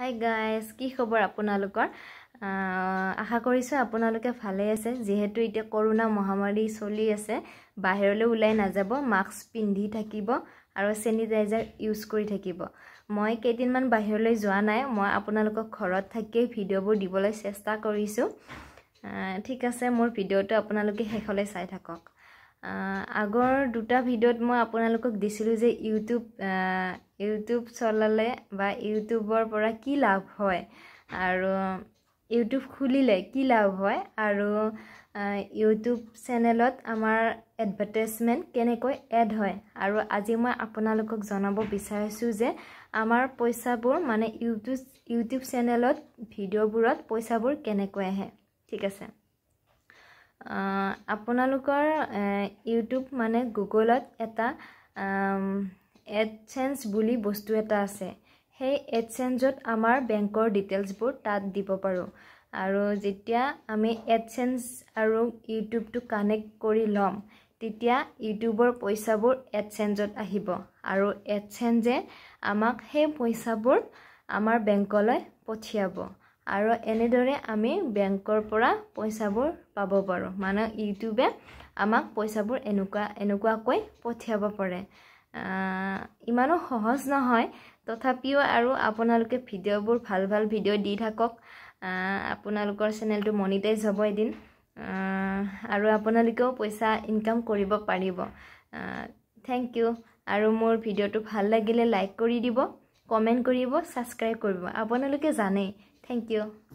Hi guys কি খবৰ আপোনালোকৰ আশা কৰিছোঁ আপোনালোকে ভালে আছে যিহেতু এতিয়া কৰোণা মহামাৰী চলি আছে বাহিৰলৈ ওলাই নাযাব মাস্ক পিন্ধি থাকিব আৰু চেনিটাইজাৰ ইউজ কৰি থাকিব মই কেইদিনমান বাহিৰলৈ যোৱা নাই মই আপোনালোকক ঘৰত থাকিয়েই ভিডিঅ'বোৰ দিবলৈ চেষ্টা কৰিছোঁ ঠিক আছে মোৰ ভিডিঅ'টো আপোনালোকে শেষলৈ চাই থাকক আগৰ দুটা ভিডিঅ'ত মই আপোনালোকক দিছিলোঁ যে ইউটিউব ইউটিউব চলালে বা ইউটিউবৰ পৰা কি লাভ হয় আৰু ইউটিউব খুলিলে কি লাভ হয় আৰু ইউটিউব চেনেলত আমাৰ এডভাৰটাইজমেণ্ট কেনেকৈ এড হয় আৰু আজি মই আপোনালোকক জনাব বিচাৰিছোঁ যে আমাৰ পইচাবোৰ মানে ইউটিউব ইউটিউব চেনেলত ভিডিঅ'বোৰত পইচাবোৰ কেনেকৈ আহে ঠিক আছে আপোনালোকৰ ইউটিউব মানে গুগলত এটা এডচেঞ্চ বুলি বস্তু এটা আছে সেই এডচেঞ্জত আমাৰ বেংকৰ ডিটেইলছবোৰ তাত দিব পাৰোঁ আৰু যেতিয়া আমি এডচেঞ্চ আৰু ইউটিউবটো কানেক্ট কৰি ল'ম তেতিয়া ইউটিউবৰ পইচাবোৰ এডচেঞ্চত আহিব আৰু এডচেঞ্চে আমাক সেই পইচাবোৰ আমাৰ বেংকলৈ পঠিয়াব আৰু এনেদৰে আমি বেংকৰ পৰা পইচাবোৰ পাব পাৰোঁ মানে ইউটিউবে আমাক পইচাবোৰ এনেকুৱা এনেকুৱাকৈ পঠিয়াব পাৰে ইমানো সহজ নহয় তথাপিও আৰু আপোনালোকে ভিডিঅ'বোৰ ভাল ভাল ভিডিঅ' দি থাকক আপোনালোকৰ চেনেলটো মনিটাইজ হ'ব এদিন আৰু আপোনালোকেও পইচা ইনকাম কৰিব পাৰিব থেংক ইউ আৰু মোৰ ভিডিঅ'টো ভাল লাগিলে লাইক কৰি দিব কমেণ্ট কৰিব ছাবস্ক্ৰাইব কৰিব আপোনালোকে জানেই Thank you.